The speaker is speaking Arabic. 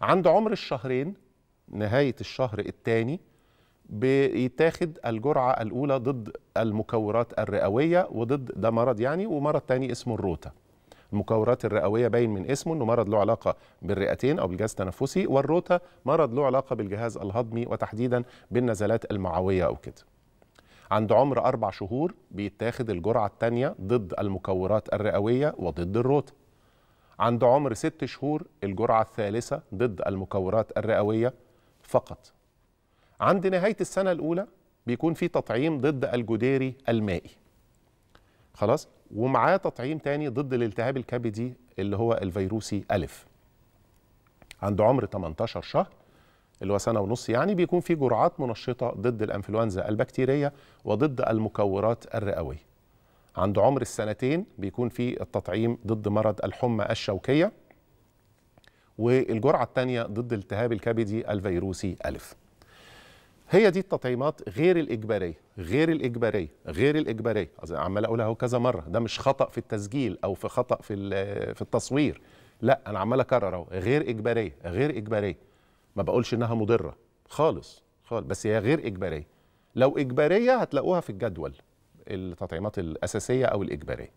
عند عمر الشهرين نهاية الشهر الثاني بيتاخد الجرعة الأولى ضد المكورات الرئوية وضد ده مرض يعني ومرض تاني اسمه الروتا المكورات الرئوية باين من اسمه أنه مرض له علاقة بالرئتين أو بالجهاز التنفسي والروتا مرض له علاقة بالجهاز الهضمي وتحديدا بالنزلات المعوية أو كده عند عمر أربع شهور بيتاخد الجرعة الثانية ضد المكورات الرئوية وضد الروتا عند عمر ست شهور الجرعة الثالثة ضد المكورات الرئوية فقط عند نهاية السنة الأولى بيكون في تطعيم ضد الجديري المائي خلاص ومعاه تطعيم تاني ضد الالتهاب الكبدي اللي هو الفيروسي ألف عند عمر 18 شهر اللي هو سنة ونص يعني بيكون في جرعات منشطة ضد الأنفلونزا البكتيرية وضد المكورات الرئوية عند عمر السنتين بيكون في التطعيم ضد مرض الحمى الشوكيه والجرعه الثانيه ضد التهاب الكبدي الفيروسي الف هي دي التطعيمات غير الاجباريه غير الاجباريه غير الاجباريه عمال اقولها اهو كذا مره ده مش خطا في التسجيل او في خطا في آه، في التصوير لا انا عمال اكرر اهو غير اجباريه غير اجباريه ما بقولش انها مضره خالص خالص بس هي غير اجباريه لو اجباريه هتلاقوها في الجدول التطعيمات الاساسيه او الاجباريه